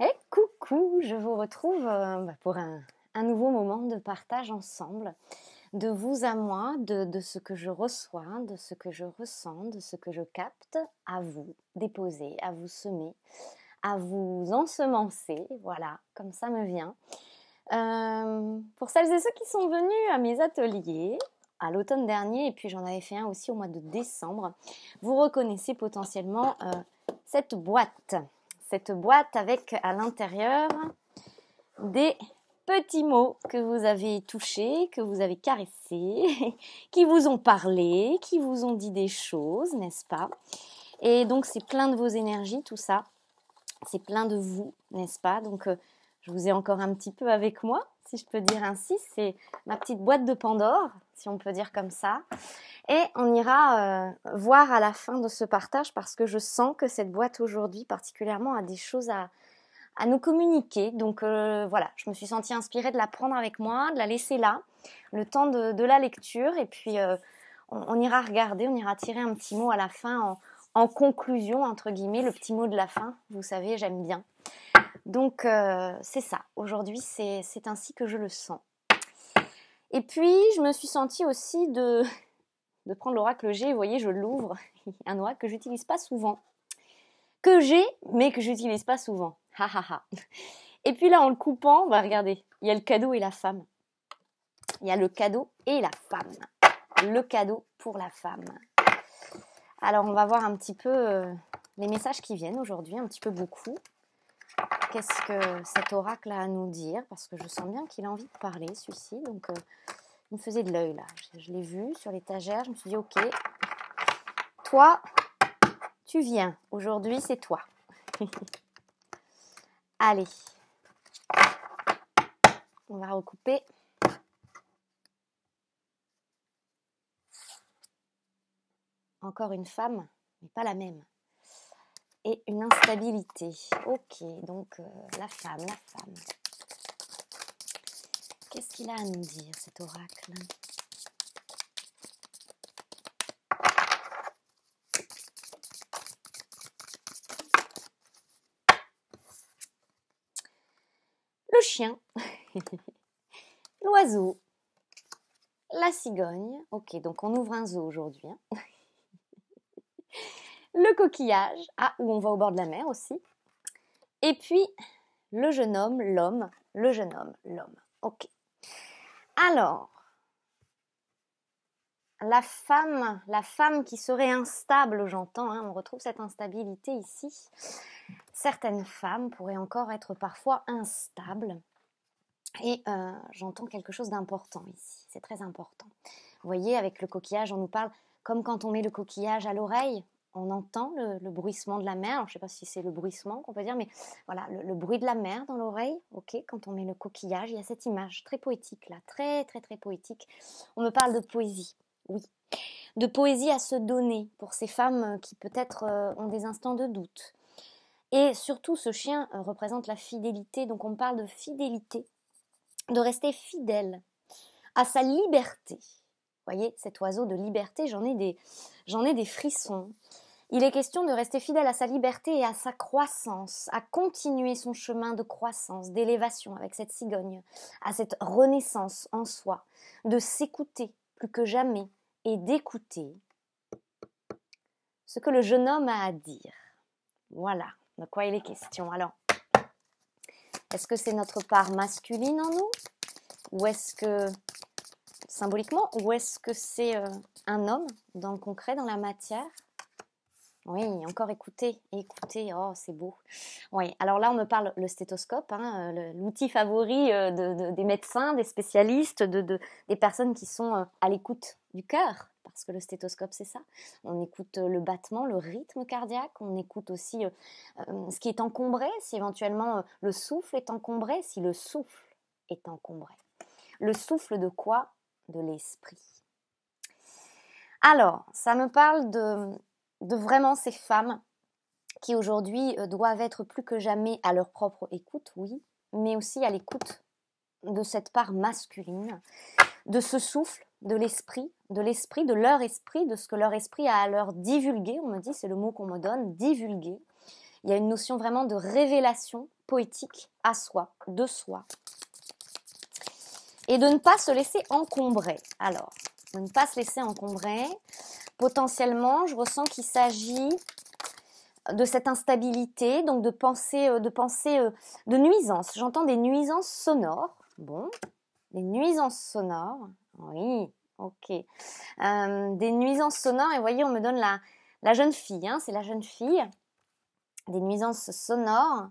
Et coucou, je vous retrouve euh, bah, pour un, nouveau moment de partage ensemble, de vous à moi, de, ce que je reçois, de ce que je ressens, de ce que je capte, à vous déposer, à vous semer, à vous ensemencer, voilà, comme ça me vient. Euh, pour celles et ceux qui sont venus à mes ateliers, à l'automne dernier, et puis j'en avais fait un aussi au mois de décembre, vous reconnaissez potentiellement euh, cette boîte cette boîte avec à l'intérieur des petits mots que vous avez touchés, que vous avez caressés, qui vous ont parlé, qui vous ont dit des choses, n'est-ce pas Et donc c'est plein de vos énergies, tout ça. C'est plein de vous, n'est-ce pas Donc euh, je vous ai encore un petit peu avec moi, si je peux dire ainsi. C'est ma petite boîte de Pandore, si on peut dire comme ça. Et on ira euh, voir à la fin de ce partage parce que je sens que cette boîte aujourd'hui particulièrement a des choses à, nous communiquer. Donc euh, voilà, je me suis sentie inspirée de la prendre avec moi, de la laisser là, le temps de, la lecture. Et puis euh, on, ira regarder, on ira tirer un petit mot à la fin en conclusion, entre guillemets, le petit mot de la fin. Vous savez, j'aime bien. Donc euh, c'est ça, aujourd'hui c'est ainsi que je le sens. Et puis je me suis sentie aussi de, de prendre l'oracle G, vous voyez je l'ouvre, un oracle que j'utilise pas souvent, que j'ai mais que j'utilise pas souvent. et puis là en le coupant, va bah, regardez, il y a le cadeau et la femme. Il y a le cadeau et la femme. Le cadeau pour la femme. Alors on va voir un petit peu euh, les messages qui viennent aujourd'hui, un petit peu beaucoup qu'est-ce que cet oracle a à nous dire, parce que je sens bien qu'il a envie de parler, celui-ci. Donc, euh, il me faisait de l'œil, là. je l'ai vu sur l'étagère, je me suis dit, ok, toi, tu viens. Aujourd'hui, c'est toi. Allez, on va recouper. Encore une femme, mais pas la même et une instabilité. Ok, donc euh, la femme, la femme. Qu'est-ce qu'il a à nous dire cet oracle Le chien, l'oiseau, la cigogne. Ok, donc on ouvre un zoo aujourd'hui. Hein. le coquillage, ah, où on va au bord de la mer aussi. Et puis, le jeune homme, l'homme, le jeune homme, l'homme. Ok. Alors, la femme, la femme qui serait instable, j'entends, hein, on retrouve cette instabilité ici. Certaines femmes pourraient encore être parfois instables. Et euh, j'entends quelque chose d'important ici, c'est très important. Vous voyez, avec le coquillage, on nous parle comme quand on met le coquillage à l'oreille on entend le, bruissement de la mer. je ne sais pas si c'est le bruissement qu'on peut dire, mais voilà, le, bruit de la mer dans l'oreille. Ok, quand on met le coquillage, il y a cette image très poétique là, très très très poétique. On me parle de poésie, oui, de poésie à se donner pour ces femmes qui peut-être euh, ont des instants de doute. Et surtout, ce chien euh, représente la fidélité, donc on parle de fidélité, de rester fidèle à sa liberté voyez, cet oiseau de liberté, j'en ai des, j'en ai des frissons. Il est question de rester fidèle à sa liberté et à sa croissance, à continuer son chemin de croissance, d'élévation avec cette cigogne, à cette renaissance en soi, de s'écouter plus que jamais et d'écouter ce que le jeune homme a à dire. Voilà de quoi il est question. Alors, est-ce que c'est notre part masculine en nous Ou est-ce que symboliquement ou est-ce que c'est euh, un homme dans le concret, dans la matière Oui, encore écouter, écouter, oh c'est beau. Oui, alors là on me parle le stéthoscope, hein, euh, l'outil favori euh, des médecins, des spécialistes, des personnes qui sont à l'écoute du cœur. Parce que le stéthoscope, c'est ça. On écoute le battement, le rythme cardiaque, on écoute aussi ce qui est encombré, si éventuellement le souffle est encombré, si le souffle est encombré le souffle de quoi de l'esprit. Alors, ça me parle de, vraiment ces femmes qui aujourd'hui euh, doivent être plus que jamais à leur propre écoute, oui, mais aussi à l'écoute de cette part masculine, de ce souffle, de l'esprit, de l'esprit, de leur esprit, de ce que leur esprit a à leur divulguer, on me dit, c'est le mot qu'on me donne, divulguer. Il y a une notion vraiment de révélation poétique à soi, de soi, et de ne pas se laisser encombrer. Alors, de ne pas se laisser encombrer. Potentiellement, je ressens qu'il s'agit de cette instabilité, donc de penser, euh, de penser, euh, de nuisances. J'entends des nuisances sonores. Bon, des nuisances sonores. Oui, ok. Euh, des nuisances sonores. Et voyez, on me donne la, la jeune fille. Hein, c'est la jeune fille. Des nuisances sonores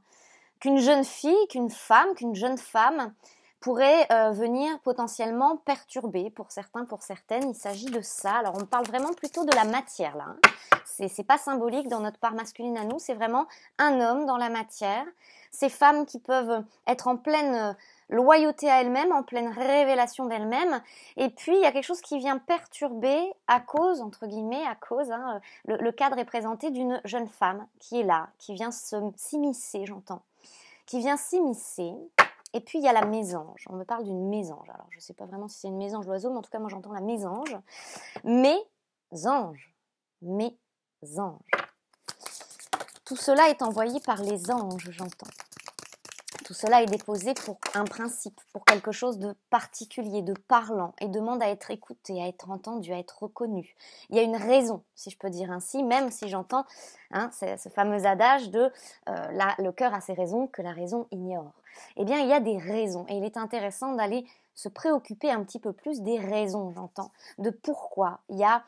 qu'une jeune fille, qu'une femme, qu'une jeune femme pourrait euh, venir potentiellement perturber pour certains, pour certaines. Il s'agit de ça. Alors on parle vraiment plutôt de la matière là. Hein. C'est pas symbolique dans notre part masculine à nous, c'est vraiment un homme dans la matière. Ces femmes qui peuvent être en pleine euh, loyauté à elles-mêmes, en pleine révélation d'elles-mêmes. Et puis, il y a quelque chose qui vient perturber à cause, entre guillemets, à cause, hein, le, le, cadre est présenté d'une jeune femme qui est là, qui vient s'immiscer, j'entends, qui vient s'immiscer et puis il y a la mésange. On me parle d'une mésange. Alors je ne sais pas vraiment si c'est une mésange l'oiseau, mais en tout cas moi j'entends la mésange. mais Mésange. Tout cela est envoyé par les anges, j'entends. Tout cela est déposé pour un principe, pour quelque chose de particulier, de parlant, et demande à être écouté, à être entendu, à être reconnu. Il y a une raison, si je peux dire ainsi, même si j'entends hein, ce fameux adage de euh, le cœur a ses raisons que la raison ignore. Eh bien, il y a des raisons et il est intéressant d'aller se préoccuper un petit peu plus des raisons, j'entends, de pourquoi il y a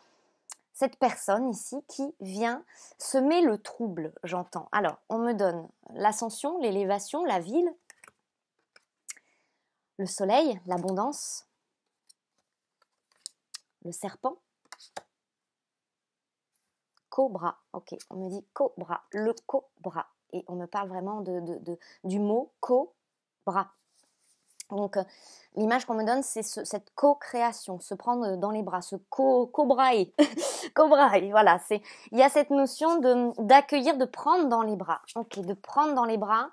cette personne ici qui vient semer le trouble, j'entends. Alors, on me donne l'ascension, l'élévation, la ville, le soleil, l'abondance, le serpent, cobra. Ok, on me dit cobra, le cobra et on me parle vraiment de, du mot co-bras. Donc euh, l'image qu'on me donne, c'est cette co-création, se prendre euh, dans les bras, se co co cobraille Voilà, c'est il y a cette notion de d'accueillir, de prendre dans les bras. Ok, de prendre dans les bras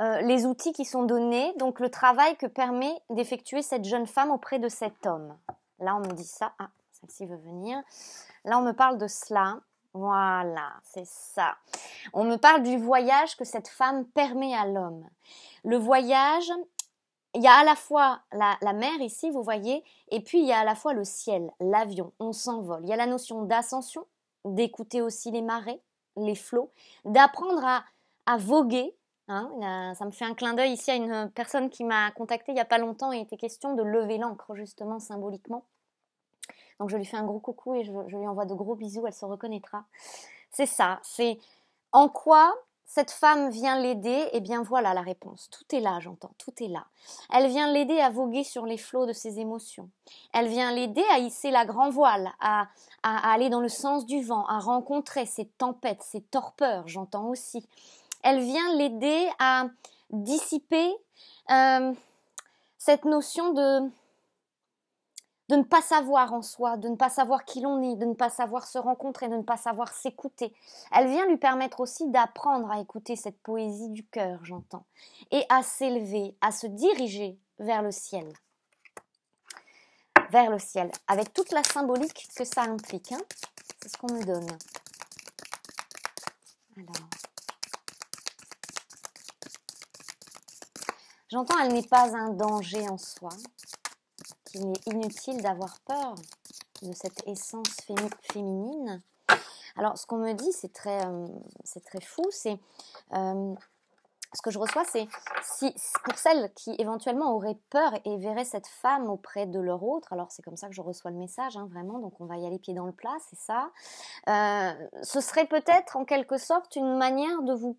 euh, les outils qui sont donnés, donc le travail que permet d'effectuer cette jeune femme auprès de cet homme. Là, on me dit ça. Ah, celle-ci veut venir. Là, on me parle de cela. Voilà, c'est ça. On me parle du voyage que cette femme permet à l'homme. Le voyage, il y a à la fois la, mer ici, vous voyez, et puis il y a à la fois le ciel, l'avion, on s'envole. Il y a la notion d'ascension, d'écouter aussi les marées, les flots, d'apprendre à, voguer. Hein. ça me fait un clin d'œil ici à une personne qui m'a contacté il n'y a pas longtemps et était question de lever l'ancre justement symboliquement. Donc je lui fais un gros coucou et je, lui envoie de gros bisous, elle se reconnaîtra. C'est ça, c'est en quoi cette femme vient l'aider, eh bien voilà la réponse. Tout est là, j'entends, tout est là. Elle vient l'aider à voguer sur les flots de ses émotions. Elle vient l'aider à hisser la grand voile, à, aller dans le sens du vent, à rencontrer ses tempêtes, ses torpeurs, j'entends aussi. Elle vient l'aider à dissiper euh, cette notion de de ne pas savoir en soi, de ne pas savoir qui l'on est, de ne pas savoir se rencontrer, de ne pas savoir s'écouter. Elle vient lui permettre aussi d'apprendre à écouter cette poésie du cœur, j'entends, et à s'élever, à se diriger vers le ciel. Vers le ciel, avec toute la symbolique que ça implique. Hein. C'est ce qu'on nous donne. Alors. J'entends, elle n'est pas un danger en soi, qu'il est inutile d'avoir peur de cette essence féminine. Alors, ce qu'on me dit, c'est très, euh, c'est très fou, c'est euh, ce que je reçois, c'est si, pour celles qui éventuellement auraient peur et verraient cette femme auprès de leur autre, alors c'est comme ça que je reçois le message, hein, vraiment, donc on va y aller pied dans le plat, c'est ça. Euh, ce serait peut-être en quelque sorte une manière de vous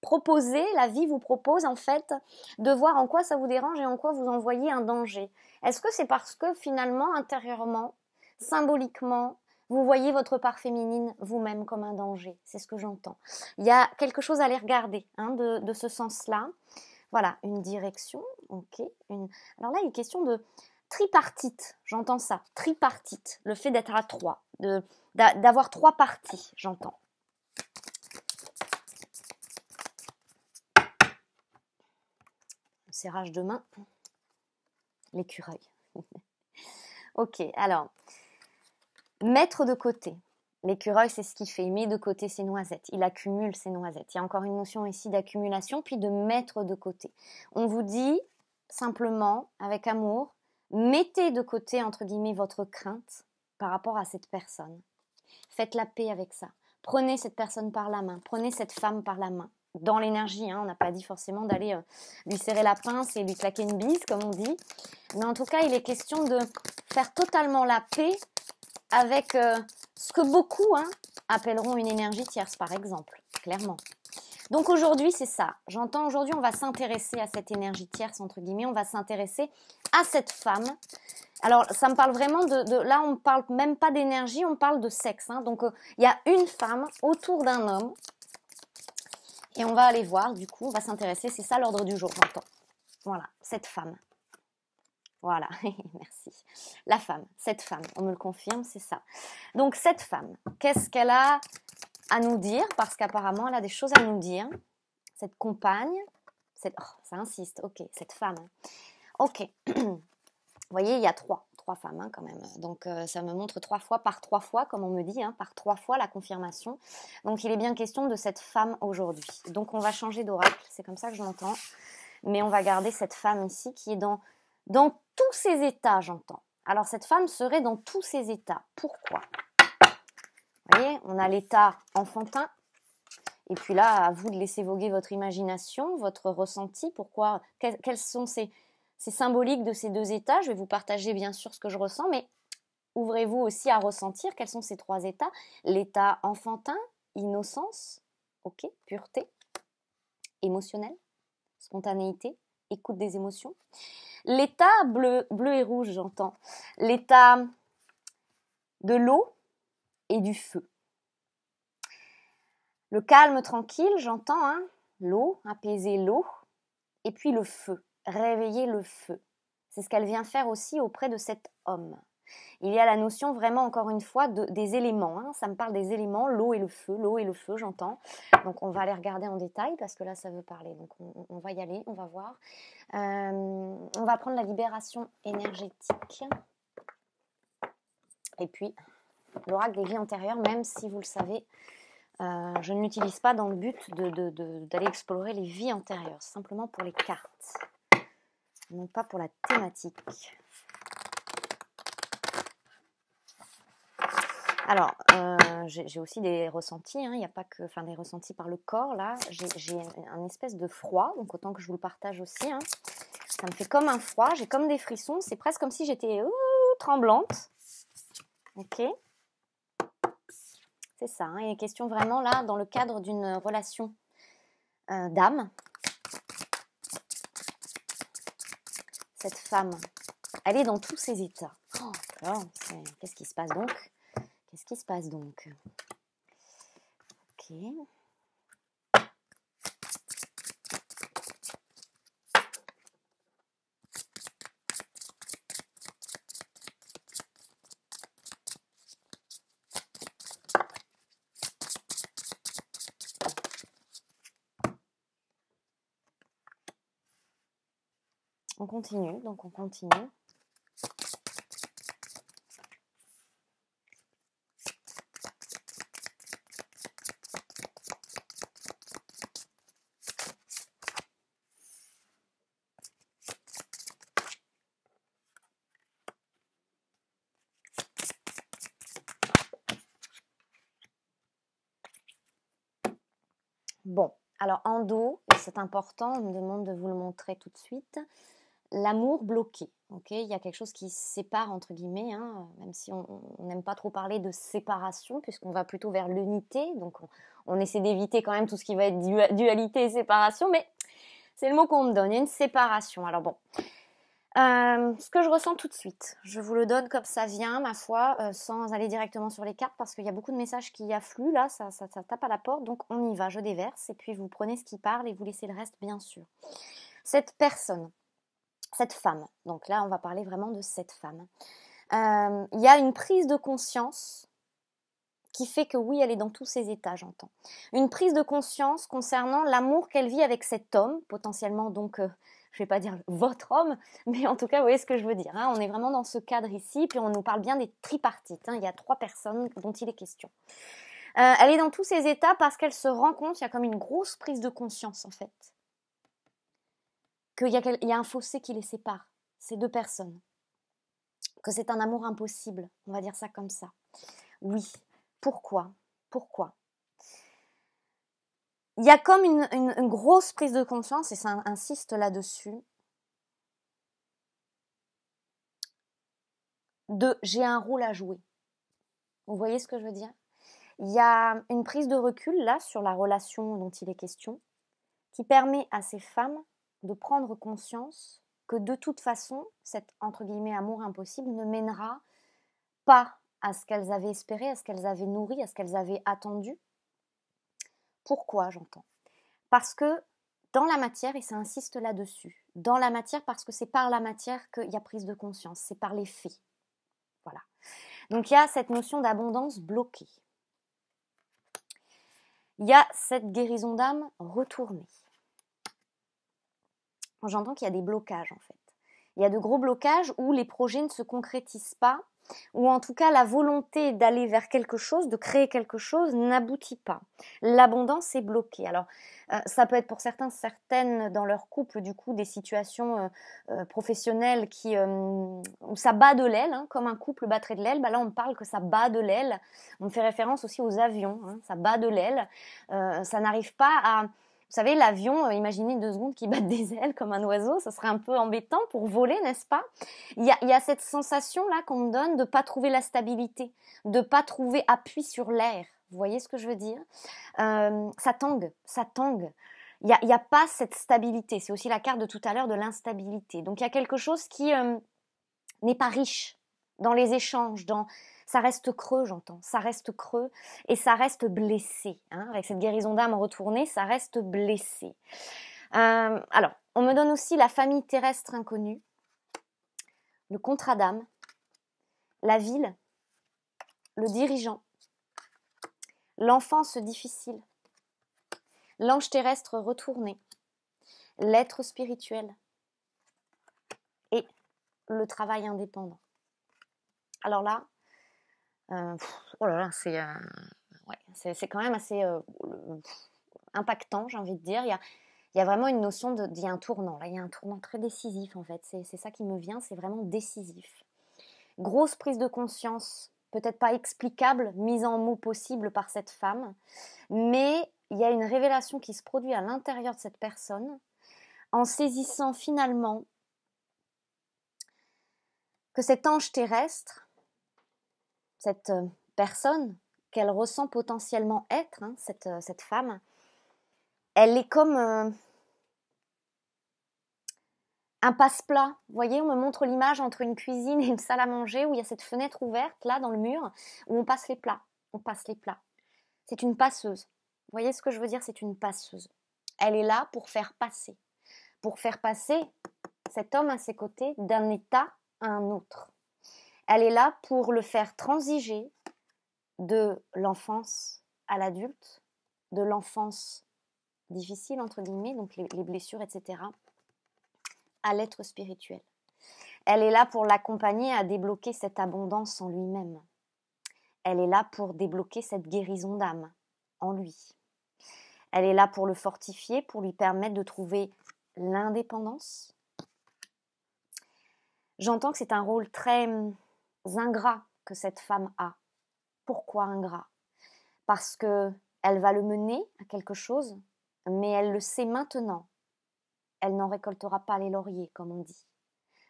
proposer, la vie vous propose en fait de voir en quoi ça vous dérange et en quoi vous envoyez un danger. Est-ce que c'est parce que finalement, intérieurement, symboliquement, vous voyez votre part féminine vous-même comme un danger C'est ce que j'entends. Il y a quelque chose à aller regarder hein, de, ce sens-là. Voilà, une direction, ok. Alors là, il une question de tripartite, j'entends ça, tripartite, le fait d'être à trois, d'avoir trois parties, j'entends. serrage de main, l'écureuil. ok, alors, mettre de côté. L'écureuil, c'est ce qu'il fait, il met de côté ses noisettes, il accumule ses noisettes. Il y a encore une notion ici d'accumulation, puis de mettre de côté. On vous dit simplement, avec amour, mettez de côté, entre guillemets, votre crainte par rapport à cette personne. Faites la paix avec ça. Prenez cette personne par la main, prenez cette femme par la main dans l'énergie. Hein. On n'a pas dit forcément d'aller euh, lui serrer la pince et lui claquer une bise, comme on dit. Mais en tout cas, il est question de faire totalement la paix avec euh, ce que beaucoup hein, appelleront une énergie tierce, par exemple, clairement. Donc aujourd'hui, c'est ça. J'entends aujourd'hui, on va s'intéresser à cette énergie tierce, entre guillemets, on va s'intéresser à cette femme. Alors, ça me parle vraiment de... là, on ne parle même pas d'énergie, on parle de sexe. Hein. Donc, euh, il y a une femme autour d'un homme et on va aller voir, du coup, on va s'intéresser, c'est ça l'ordre du jour, j'entends. Voilà, cette femme. Voilà, merci. La femme, cette femme, on me le confirme, c'est ça. Donc cette femme, qu'est-ce qu'elle a à nous dire Parce qu'apparemment, elle a des choses à nous dire. Cette compagne, oh, ça insiste, ok, cette femme. Ok, vous voyez, il y a trois trois femmes hein, quand même. Donc euh, ça me montre trois fois, par trois fois, comme on me dit, hein, par trois fois la confirmation. Donc il est bien question de cette femme aujourd'hui. Donc on va changer d'oracle, c'est comme ça que je l'entends. Mais on va garder cette femme ici qui est dans, dans tous ses états, j'entends. Alors cette femme serait dans tous ses états. Pourquoi Vous voyez, on a l'état enfantin, et puis là, à vous de laisser voguer votre imagination, votre ressenti. Pourquoi Quels sont ces, c'est symbolique de ces deux états. Je vais vous partager bien sûr ce que je ressens, mais ouvrez-vous aussi à ressentir quels sont ces trois états. L'état enfantin, innocence, ok, pureté, émotionnelle, spontanéité, écoute des émotions. L'état bleu, bleu et rouge, j'entends. L'état de l'eau et du feu. Le calme tranquille, j'entends, hein, l'eau, apaiser l'eau, et puis le feu réveiller le feu. C'est ce qu'elle vient faire aussi auprès de cet homme. Il y a la notion vraiment, encore une fois, des éléments. Hein. Ça me parle des éléments, l'eau et le feu, l'eau et le feu, j'entends. Donc on va les regarder en détail parce que là, ça veut parler. Donc on, va y aller, on va voir. Euh, on va prendre la libération énergétique. Et puis, l'oracle des vies antérieures, même si vous le savez, euh, je ne l'utilise pas dans le but d'aller explorer les vies antérieures, simplement pour les cartes non pas pour la thématique. Alors, euh, j'ai aussi des ressentis, hein, il n'y a pas que, enfin des ressentis par le corps là. J'ai un espèce de froid, donc autant que je vous le partage aussi. Hein. Ça me fait comme un froid, j'ai comme des frissons, c'est presque comme si j'étais tremblante. Ok C'est ça, hein, y il est question vraiment là dans le cadre d'une relation euh, d'âme, cette femme Elle est dans tous ses états. Oh, qu'est-ce qui se passe donc Qu'est-ce qui se passe donc Ok. continue, donc on continue. Bon, alors en dos, c'est important, on me demande de vous le montrer tout de suite l'amour bloqué. ok il y a quelque chose qui sépare, entre guillemets, hein, même si on n'aime pas trop parler de séparation, puisqu'on va plutôt vers l'unité. Donc, on, essaie d'éviter quand même tout ce qui va être dualité et séparation, mais c'est le mot qu'on me donne, il y a une séparation. Alors, bon. Euh, ce que je ressens tout de suite, je vous le donne comme ça vient, ma foi, euh, sans aller directement sur les cartes, parce qu'il y a beaucoup de messages qui affluent, là, ça, tape à la porte, donc on y va, je déverse, et puis vous prenez ce qui parle et vous laissez le reste, bien sûr. Cette personne, cette femme. Donc là, on va parler vraiment de cette femme. Euh, il y a une prise de conscience qui fait que oui, elle est dans tous ses états, j'entends. Une prise de conscience concernant l'amour qu'elle vit avec cet homme, potentiellement donc, euh, je ne vais pas dire votre homme, mais en tout cas, vous voyez ce que je veux dire. Hein. On est vraiment dans ce cadre ici, puis on nous parle bien des tripartites. Hein. Il y a trois personnes dont il est question. Euh, elle est dans tous ses états parce qu'elle se rend compte, il y a comme une grosse prise de conscience en fait, qu'il y, a un fossé qui les sépare, ces deux personnes. Que c'est un amour impossible, on va dire ça comme ça. Oui, pourquoi Pourquoi Il y a comme une grosse prise de conscience, et ça insiste là-dessus, de j'ai un rôle à jouer. Vous voyez ce que je veux dire Il y a une prise de recul là sur la relation dont il est question qui permet à ces femmes de prendre conscience que de toute façon, cet entre guillemets amour impossible ne mènera pas à ce qu'elles avaient espéré, à ce qu'elles avaient nourri, à ce qu'elles avaient attendu. Pourquoi j'entends Parce que dans la matière, et ça insiste là-dessus, dans la matière parce que c'est par la matière qu'il y a prise de conscience, c'est par les faits. Voilà. Donc il y a cette notion d'abondance bloquée. Il y a cette guérison d'âme retournée j'entends qu'il y a des blocages en fait. Il y a de gros blocages où les projets ne se concrétisent pas, ou en tout cas la volonté d'aller vers quelque chose, de créer quelque chose, n'aboutit pas. L'abondance est bloquée. Alors euh, ça peut être pour certains, certaines dans leur couple, du coup, des situations euh, euh, professionnelles qui, où ça bat de l'aile, hein, comme un couple battrait de l'aile. Bah là, on parle que ça bat de l'aile. On fait référence aussi aux avions, hein, ça bat de l'aile. ça n'arrive pas à vous savez, l'avion, euh, imaginez deux secondes qui battent des ailes comme un oiseau, ça serait un peu embêtant pour voler, n'est-ce pas il y, a, cette sensation-là qu'on me donne de pas trouver la stabilité, de pas trouver appui sur l'air. Vous voyez ce que je veux dire euh, Ça tangue, ça tangue. Il n'y a, a pas cette stabilité. C'est aussi la carte de tout à l'heure de l'instabilité. Donc il y a quelque chose qui euh, n'est pas riche dans les échanges, dans ça reste creux, j'entends, ça reste creux et ça reste blessé. Hein. Avec cette guérison d'âme retournée, ça reste blessé. Euh, alors, on me donne aussi la famille terrestre inconnue, le contrat d'âme, la ville, le dirigeant, l'enfance difficile, l'ange terrestre retourné, l'être spirituel et le travail indépendant. Alors là, euh, oh là, là c'est, euh, quand même assez euh, impactant, j'ai envie de dire. Il y a, vraiment une notion de, tournant. Là, il y a un tournant très décisif en fait. C'est, ça qui me vient, c'est vraiment décisif. Grosse prise de conscience, peut-être pas explicable, mise en mots possible par cette femme, mais il y a une révélation qui se produit à l'intérieur de cette personne en saisissant finalement que cet ange terrestre cette euh, personne qu'elle ressent potentiellement être, hein, euh, cette, femme, elle est comme euh, un passe-plat. Vous voyez, on me montre l'image entre une cuisine et une salle à manger où il y a cette fenêtre ouverte, là, dans le mur, où on passe les plats. On passe les plats. C'est une passeuse. Vous voyez ce que je veux dire C'est une passeuse. Elle est là pour faire passer. Pour faire passer cet homme à ses côtés d'un état à un autre. Elle est là pour le faire transiger de l'enfance à l'adulte, de l'enfance difficile, entre guillemets, donc les, blessures, etc., à l'être spirituel. Elle est là pour l'accompagner à débloquer cette abondance en lui-même. Elle est là pour débloquer cette guérison d'âme en lui. Elle est là pour le fortifier, pour lui permettre de trouver l'indépendance. J'entends que c'est un rôle très ingrats que cette femme a. Pourquoi ingrats Parce que elle va le mener à quelque chose, mais elle le sait maintenant. Elle n'en récoltera pas les lauriers, comme on dit.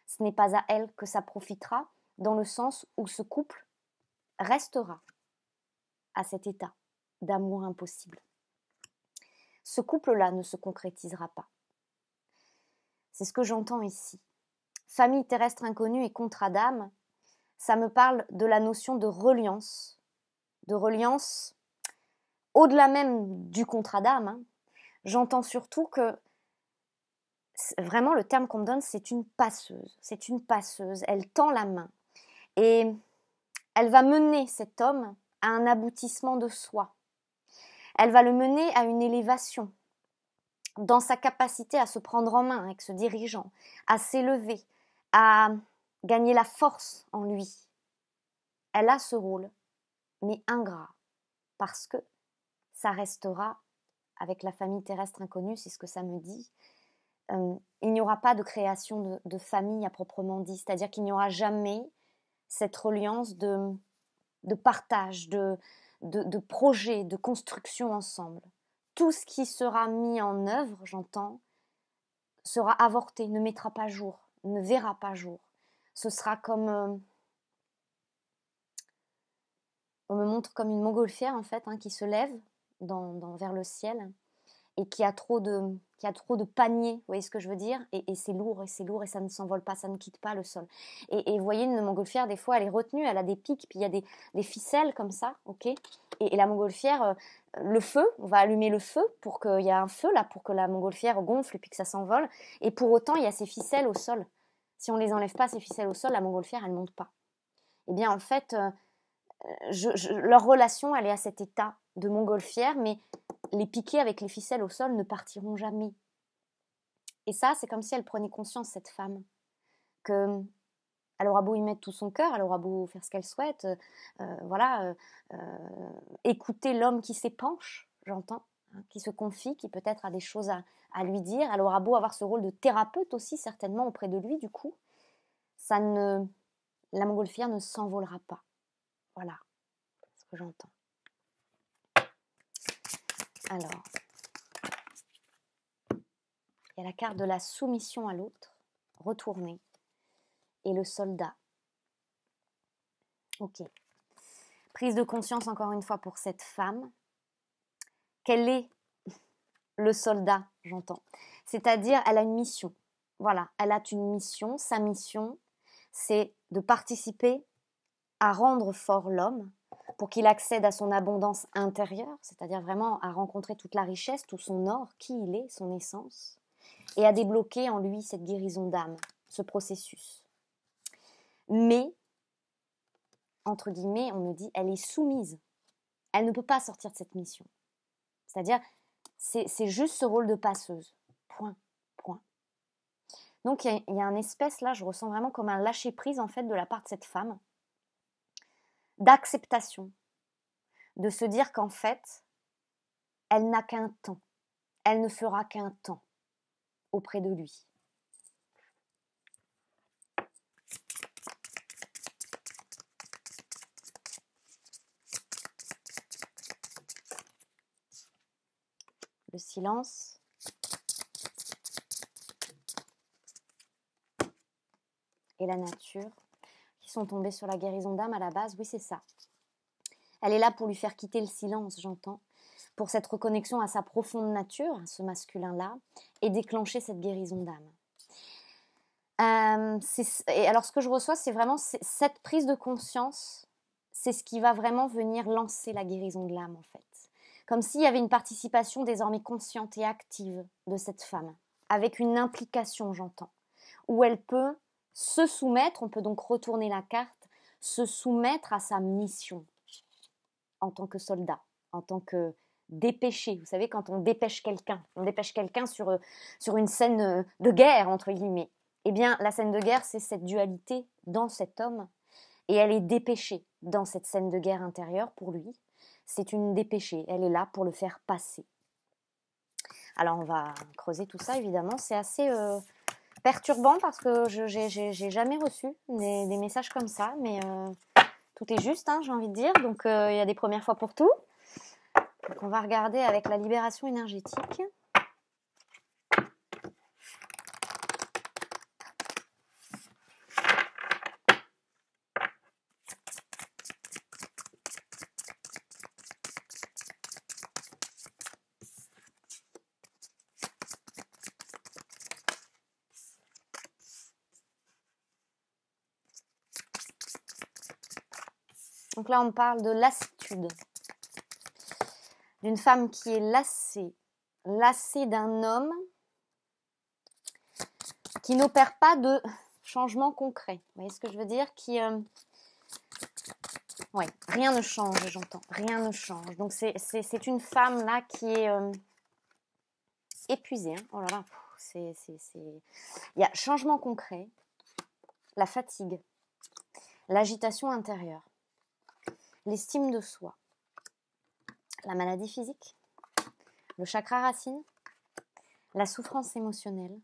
Ce n'est pas à elle que ça profitera, dans le sens où ce couple restera à cet état d'amour impossible. Ce couple-là ne se concrétisera pas. C'est ce que j'entends ici. Famille terrestre inconnue et contre d'âme ça me parle de la notion de reliance, de reliance au-delà même du contrat d'âme. Hein. J'entends surtout que vraiment le terme qu'on me donne, c'est une passeuse. C'est une passeuse. Elle tend la main. Et elle va mener cet homme à un aboutissement de soi. Elle va le mener à une élévation dans sa capacité à se prendre en main avec ce dirigeant, à s'élever, à gagner la force en lui. Elle a ce rôle, mais ingrat, parce que ça restera avec la famille terrestre inconnue, c'est ce que ça me dit. Euh, il n'y aura pas de création de, famille à proprement dit, c'est-à-dire qu'il n'y aura jamais cette reliance de, partage, de, de, de projet, de construction ensemble. Tout ce qui sera mis en œuvre, j'entends, sera avorté, ne mettra pas jour, ne verra pas jour ce sera comme. Euh, on me montre comme une montgolfière, en fait, hein, qui se lève dans, vers le ciel et qui a trop de, qui a trop de paniers, vous voyez ce que je veux dire Et, c'est lourd, et c'est lourd, et ça ne s'envole pas, ça ne quitte pas le sol. Et, vous voyez, une montgolfière, des fois, elle est retenue, elle a des pics, puis il y a des, ficelles comme ça, ok et, la montgolfière, euh, le feu, on va allumer le feu pour qu'il y ait un feu là, pour que la montgolfière gonfle et puis que ça s'envole. Et pour autant, il y a ces ficelles au sol si on ne les enlève pas, ces ficelles au sol, la montgolfière, elle ne monte pas. Eh bien, en fait, euh, euh, leur relation, elle est à cet état de montgolfière, mais les piquets avec les ficelles au sol ne partiront jamais. Et ça, c'est comme si elle prenait conscience, cette femme, que elle aura beau y mettre tout son cœur, elle aura beau faire ce qu'elle souhaite, euh, voilà, écouter l'homme qui s'épanche, j'entends, Hein, qui se confie, qui peut-être a des choses à, lui dire. Elle aura beau avoir ce rôle de thérapeute aussi, certainement, auprès de lui, du coup, ça ne, la montgolfière ne s'envolera pas. Voilà ce que j'entends. Alors, il y a la carte de la soumission à l'autre, retournée, et le soldat. Ok. Prise de conscience encore une fois pour cette femme qu'elle est le soldat, j'entends. C'est-à-dire, elle a une mission. Voilà, elle a une mission. Sa mission, c'est de participer à rendre fort l'homme pour qu'il accède à son abondance intérieure, c'est-à-dire vraiment à rencontrer toute la richesse, tout son or, qui il est, son essence, et à débloquer en lui cette guérison d'âme, ce processus. Mais, entre guillemets, on me dit, elle est soumise. Elle ne peut pas sortir de cette mission. C'est-à-dire, c'est juste ce rôle de passeuse. Point, point. Donc il y, a un espèce là, je ressens vraiment comme un lâcher prise en fait de la part de cette femme, d'acceptation, de se dire qu'en fait, elle n'a qu'un temps, elle ne fera qu'un temps auprès de lui. silence. Et la nature, qui sont tombés sur la guérison d'âme à la base, oui c'est ça. Elle est là pour lui faire quitter le silence, j'entends, pour cette reconnexion à sa profonde nature, à ce masculin-là, et déclencher cette guérison d'âme. Euh, et alors ce que je reçois, c'est vraiment cette prise de conscience, c'est ce qui va vraiment venir lancer la guérison de l'âme en fait comme s'il y avait une participation désormais consciente et active de cette femme, avec une implication, j'entends, où elle peut se soumettre, on peut donc retourner la carte, se soumettre à sa mission en tant que soldat, en tant que dépêché. Vous savez, quand on dépêche quelqu'un, on dépêche quelqu'un sur, euh, sur une scène euh, de guerre, entre guillemets. Eh bien, la scène de guerre, c'est cette dualité dans cet homme, et elle est dépêchée dans cette scène de guerre intérieure pour lui, c'est une dépêchée, elle est là pour le faire passer. Alors on va creuser tout ça, évidemment, c'est assez euh, perturbant parce que je j'ai jamais reçu des, messages comme ça, mais euh, tout est juste, hein, j'ai envie de dire, donc euh, il y a des premières fois pour tout. Donc on va regarder avec la libération énergétique. là, on parle de lassitude. D'une femme qui est lassée. Lassée d'un homme qui n'opère pas de changement concret. Vous voyez ce que je veux dire Qui. Euh, ouais, rien ne change, j'entends. Rien ne change. Donc c'est une femme là qui est euh, épuisée. Hein. oh là là, c'est. Il y a changement concret, la fatigue, l'agitation intérieure l'estime de soi, la maladie physique, le chakra racine, la souffrance émotionnelle,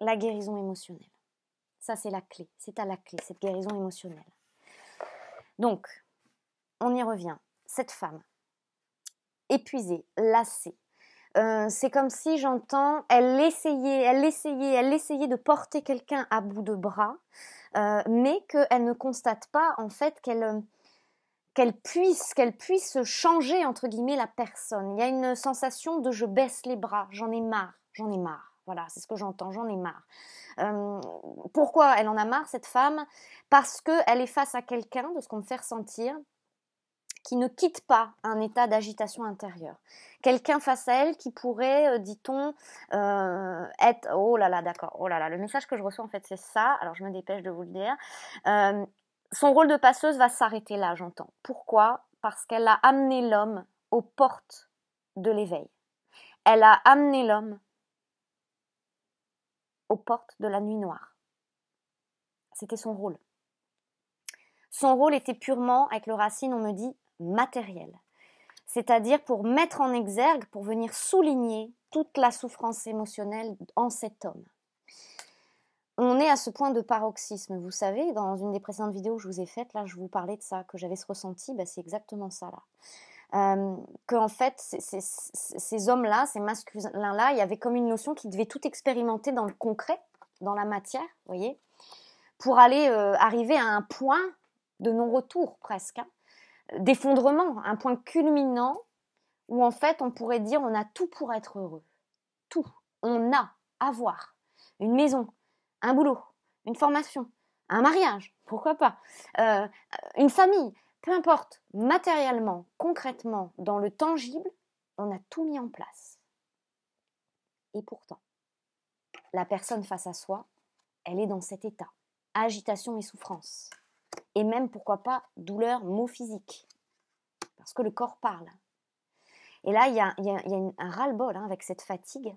la guérison émotionnelle. Ça, c'est la clé, c'est à la clé, cette guérison émotionnelle. Donc, on y revient. Cette femme, épuisée, lassée, euh, c'est comme si j'entends, elle essayait, elle essayait, elle essayait de porter quelqu'un à bout de bras, euh, mais qu'elle ne constate pas en fait qu'elle euh, qu'elle puisse, qu'elle puisse changer entre guillemets la personne. Il y a une sensation de je baisse les bras, j'en ai marre, j'en ai marre. Voilà, c'est ce que j'entends, j'en ai marre. Euh, pourquoi elle en a marre cette femme Parce qu'elle est face à quelqu'un, de ce qu'on me fait ressentir, qui ne quitte pas un état d'agitation intérieure. Quelqu'un face à elle qui pourrait, euh, dit-on, euh, être... Oh là là, d'accord, oh là là, le message que je reçois en fait c'est ça, alors je me dépêche de vous le dire son rôle de passeuse va s'arrêter là, j'entends. Pourquoi Parce qu'elle a amené l'homme aux portes de l'éveil. Elle a amené l'homme aux portes de la nuit noire. C'était son rôle. Son rôle était purement, avec le racine, on me dit, matériel. C'est-à-dire pour mettre en exergue, pour venir souligner toute la souffrance émotionnelle en cet homme on est à ce point de paroxysme. Vous savez, dans une des précédentes vidéos que je vous ai faites, là, je vous parlais de ça, que j'avais ce ressenti, bah, c'est exactement ça, là. Euh, en fait, ces hommes-là, ces masculins-là, il y avait comme une notion qu'ils devaient tout expérimenter dans le concret, dans la matière, vous voyez, pour aller euh, arriver à un point de non-retour presque, hein, d'effondrement, un point culminant où en fait on pourrait dire on a tout pour être heureux, tout, on a, avoir, une maison, un boulot, une formation, un mariage, pourquoi pas, euh, une famille, peu importe, matériellement, concrètement, dans le tangible, on a tout mis en place. Et pourtant, la personne face à soi, elle est dans cet état, agitation et souffrance, et même, pourquoi pas, douleur, mot-physique. parce que le corps parle. Et là, il y a, un ras-le-bol hein, avec cette fatigue.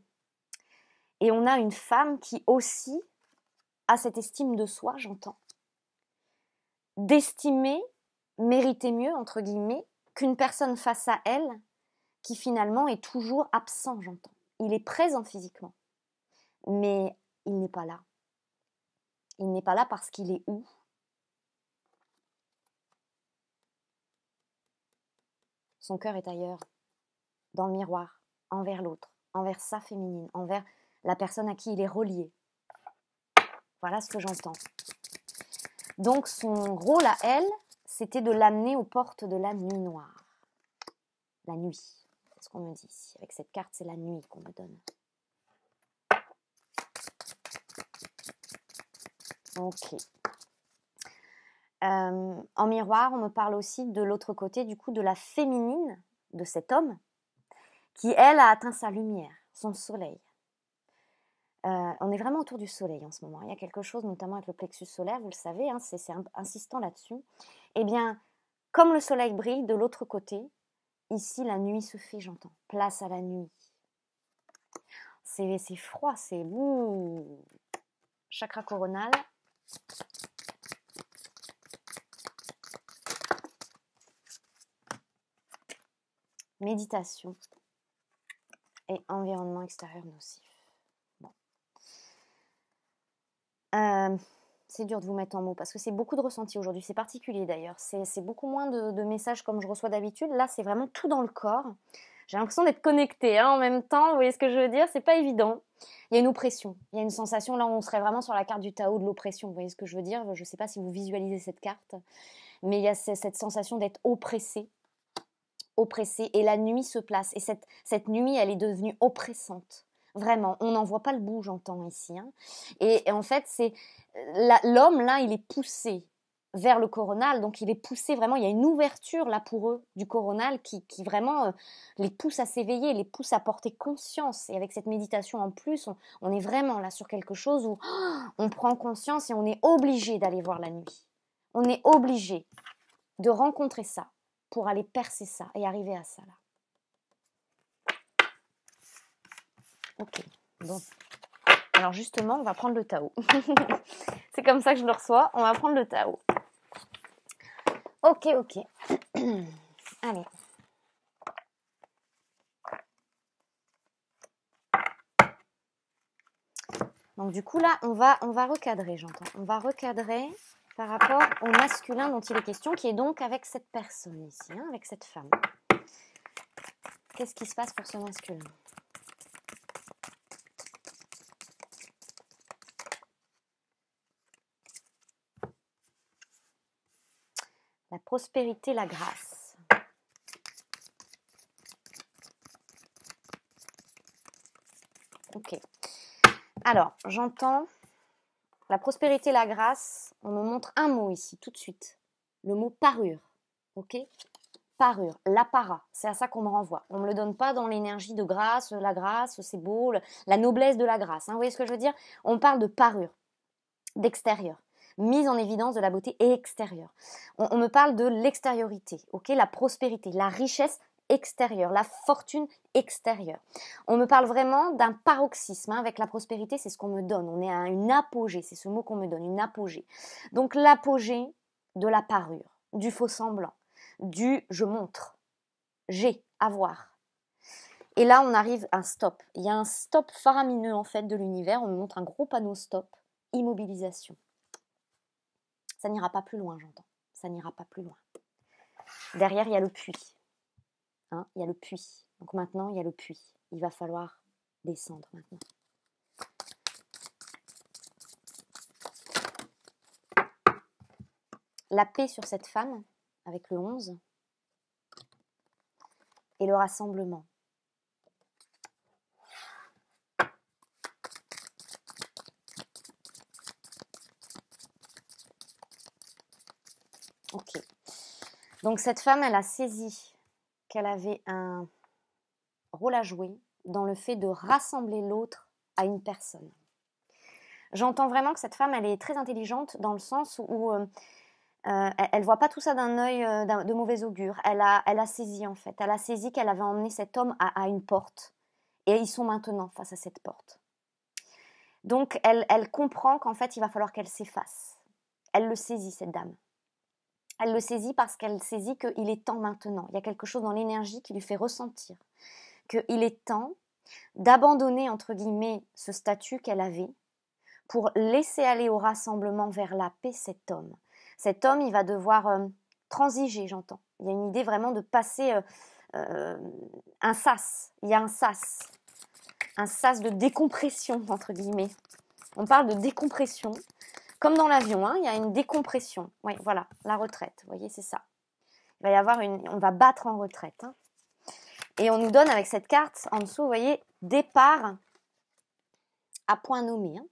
Et on a une femme qui aussi à cette estime de soi, j'entends, d'estimer mériter mieux, entre guillemets, qu'une personne face à elle qui finalement est toujours absent, j'entends. Il est présent physiquement, mais il n'est pas là. Il n'est pas là parce qu'il est où Son cœur est ailleurs, dans le miroir, envers l'autre, envers sa féminine, envers la personne à qui il est relié, voilà ce que j'entends. Donc son rôle à elle, c'était de l'amener aux portes de la nuit noire. La nuit, c'est ce qu'on me dit ici. Avec cette carte, c'est la nuit qu'on me donne. Ok. Euh, en miroir, on me parle aussi de l'autre côté, du coup, de la féminine de cet homme, qui, elle, a atteint sa lumière, son soleil. Euh, on est vraiment autour du soleil en ce moment. Hein. Il y a quelque chose, notamment avec le plexus solaire, vous le savez, hein, c'est insistant là-dessus. Eh bien, comme le soleil brille de l'autre côté, ici la nuit se fait, j'entends. Place à la nuit. C'est froid, c'est Chakra coronal. Méditation et environnement extérieur aussi. Euh, c'est dur de vous mettre en mots parce que c'est beaucoup de ressentis aujourd'hui. C'est particulier d'ailleurs. C'est beaucoup moins de, messages comme je reçois d'habitude. Là, c'est vraiment tout dans le corps. J'ai l'impression d'être connectée hein, en même temps. Vous voyez ce que je veux dire C'est pas évident. Il y a une oppression. Il y a une sensation. Là, on serait vraiment sur la carte du Tao de l'oppression. Vous voyez ce que je veux dire Je ne sais pas si vous visualisez cette carte, mais il y a cette sensation d'être oppressée, oppressé. Et la nuit se place. Et cette, cette nuit, elle est devenue oppressante. Vraiment, on n'en voit pas le bout, j'entends ici. Hein. Et, en fait, c'est euh, l'homme là, il est poussé vers le coronal, donc il est poussé vraiment. Il y a une ouverture là pour eux du coronal qui, vraiment euh, les pousse à s'éveiller, les pousse à porter conscience. Et avec cette méditation en plus, on, est vraiment là sur quelque chose où oh, on prend conscience et on est obligé d'aller voir la nuit. On est obligé de rencontrer ça pour aller percer ça et arriver à ça là. Ok, bon. Alors justement, on va prendre le Tao. c'est comme ça que je le reçois. On va prendre le Tao. Ok, ok. Allez. Donc du coup là, on va, on va recadrer, j'entends. On va recadrer par rapport au masculin dont il est question, qui est donc avec cette personne ici, hein, avec cette femme. Qu'est-ce qui se passe pour ce masculin prospérité, la grâce. Ok. Alors, j'entends la prospérité, la grâce. On me montre un mot ici, tout de suite. Le mot parure. Ok Parure, l'apparat, c'est à ça qu'on me renvoie. On ne me le donne pas dans l'énergie de grâce, la grâce, c'est beau, la noblesse de la grâce. Hein. vous voyez ce que je veux dire On parle de parure, d'extérieur mise en évidence de la beauté extérieure. On, me parle de l'extériorité, ok, la prospérité, la richesse extérieure, la fortune extérieure. On me parle vraiment d'un paroxysme. Hein, avec la prospérité, c'est ce qu'on me donne. On est à une apogée, c'est ce mot qu'on me donne, une apogée. Donc l'apogée de la parure, du faux semblant, du je montre, j'ai, avoir. Et là, on arrive à un stop. Il y a un stop faramineux en fait de l'univers. On me montre un gros panneau stop, immobilisation. Ça n'ira pas plus loin, j'entends. Ça n'ira pas plus loin. Derrière, il y a le puits. Hein il y a le puits. Donc maintenant, il y a le puits. Il va falloir descendre maintenant. La paix sur cette femme, avec le 11, et le rassemblement Donc cette femme, elle a saisi qu'elle avait un rôle à jouer dans le fait de rassembler l'autre à une personne. J'entends vraiment que cette femme, elle est très intelligente dans le sens où euh, euh, elle ne voit pas tout ça d'un œil euh, de mauvais augure. Elle a, elle a saisi en fait. Elle a saisi qu'elle avait emmené cet homme à, une porte. Et ils sont maintenant face à cette porte. Donc elle, elle comprend qu'en fait, il va falloir qu'elle s'efface. Elle le saisit, cette dame. Elle le saisit parce qu'elle saisit qu'il est temps maintenant. Il y a quelque chose dans l'énergie qui lui fait ressentir qu'il est temps d'abandonner, entre guillemets, ce statut qu'elle avait pour laisser aller au rassemblement vers la paix cet homme. Cet homme, il va devoir euh, transiger, j'entends. Il y a une idée vraiment de passer euh, euh, un sas. Il y a un sas. Un sas de décompression, entre guillemets. On parle de décompression. Comme dans l'avion, hein, il y a une décompression. Oui, voilà, la retraite. Vous voyez, c'est ça. Il va y avoir une, on va battre en retraite. Hein. Et on nous donne avec cette carte en dessous, vous voyez, départ à point nommé. Hein.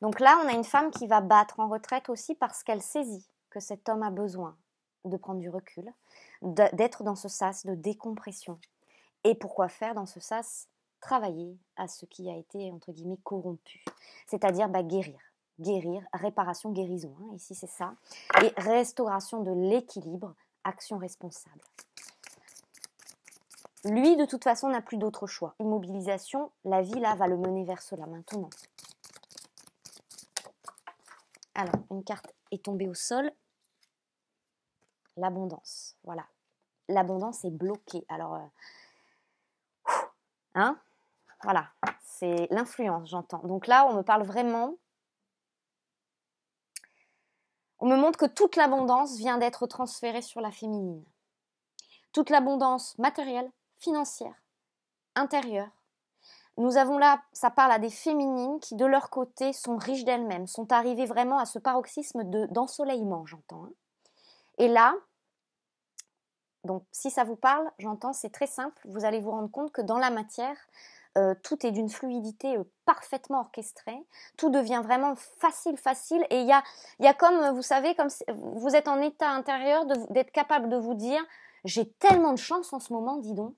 Donc là, on a une femme qui va battre en retraite aussi parce qu'elle saisit que cet homme a besoin de prendre du recul, d'être dans ce sas de décompression. Et pourquoi faire dans ce sas Travailler à ce qui a été, entre guillemets, corrompu, c'est-à-dire bah, guérir guérir, réparation, guérison. Hein, ici, c'est ça. Et restauration de l'équilibre, action responsable. Lui, de toute façon, n'a plus d'autre choix. Immobilisation, la vie, là, va le mener vers cela maintenant. Alors, une carte est tombée au sol. L'abondance, voilà. L'abondance est bloquée. Alors, euh, hein Voilà, c'est l'influence, j'entends. Donc là, on me parle vraiment on me montre que toute l'abondance vient d'être transférée sur la féminine. Toute l'abondance matérielle, financière, intérieure. Nous avons là, ça parle à des féminines qui, de leur côté, sont riches d'elles-mêmes, sont arrivées vraiment à ce paroxysme d'ensoleillement, j'entends. Hein. Et là, donc si ça vous parle, j'entends, c'est très simple, vous allez vous rendre compte que dans la matière, euh, tout est d'une fluidité euh, parfaitement orchestrée, tout devient vraiment facile, facile, et il y a, comme, vous savez, comme vous êtes en état intérieur d'être capable de vous dire, j'ai tellement de chance en ce moment, dis donc,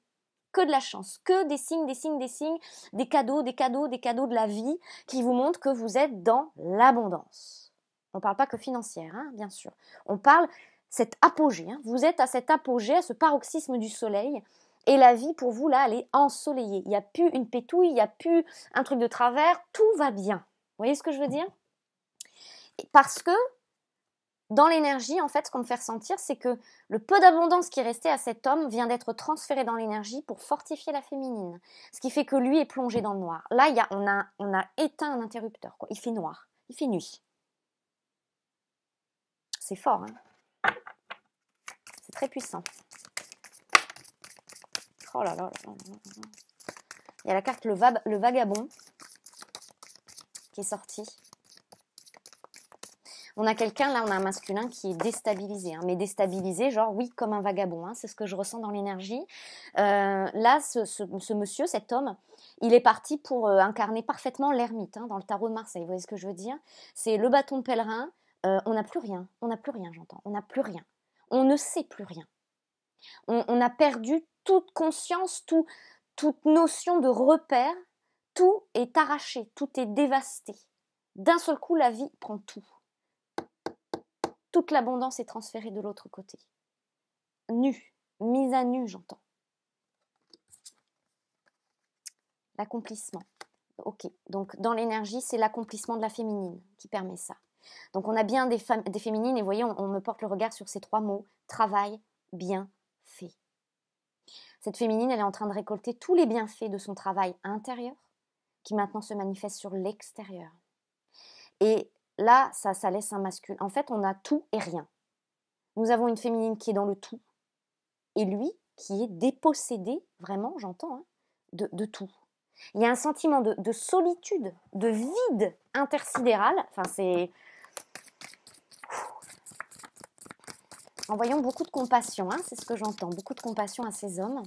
que de la chance, que des signes, des signes, des signes, des cadeaux, des cadeaux, des cadeaux de la vie qui vous montrent que vous êtes dans l'abondance. On ne parle pas que financière, hein, bien sûr. On parle cet apogée. Hein. Vous êtes à cet apogée, à ce paroxysme du soleil et la vie, pour vous, là, elle est ensoleillée. Il n'y a plus une pétouille, il n'y a plus un truc de travers, tout va bien. Vous voyez ce que je veux dire Parce que dans l'énergie, en fait, ce qu'on me fait ressentir, c'est que le peu d'abondance qui restait à cet homme vient d'être transféré dans l'énergie pour fortifier la féminine. Ce qui fait que lui est plongé dans le noir. Là, y a, on, a, on a éteint un interrupteur. Il fait noir. Il fait nuit. C'est fort. Hein c'est très puissant. Oh là là, Il y a la carte le, Vagabond qui est sortie. On a quelqu'un, là, on a un masculin qui est déstabilisé. Hein. mais déstabilisé, genre, oui, comme un vagabond. Hein. c'est ce que je ressens dans l'énergie. Euh, là, ce, monsieur, cet homme, il est parti pour euh, incarner parfaitement l'ermite hein, dans le tarot de Marseille. Vous voyez ce que je veux dire C'est le bâton de pèlerin. Euh, on n'a plus rien. On n'a plus rien, j'entends. On n'a plus rien. On ne sait plus rien. On, on a perdu toute conscience, tout, toute notion de repère, tout est arraché, tout est dévasté. D'un seul coup, la vie prend tout. Toute l'abondance est transférée de l'autre côté. Nu, mise à nu, j'entends. L'accomplissement. Ok, donc dans l'énergie, c'est l'accomplissement de la féminine qui permet ça. Donc on a bien des, féminines, et vous voyez, on, me porte le regard sur ces trois mots, travail, bien, fait. Cette féminine, elle est en train de récolter tous les bienfaits de son travail intérieur qui maintenant se manifeste sur l'extérieur. Et là, ça, laisse un masculin. En fait, on a tout et rien. Nous avons une féminine qui est dans le tout et lui qui est dépossédé, vraiment, j'entends, hein, de, tout. Il y a un sentiment de, de solitude, de vide intersidéral. Enfin, c'est Envoyons beaucoup de compassion, hein, c'est ce que j'entends, beaucoup de compassion à ces hommes.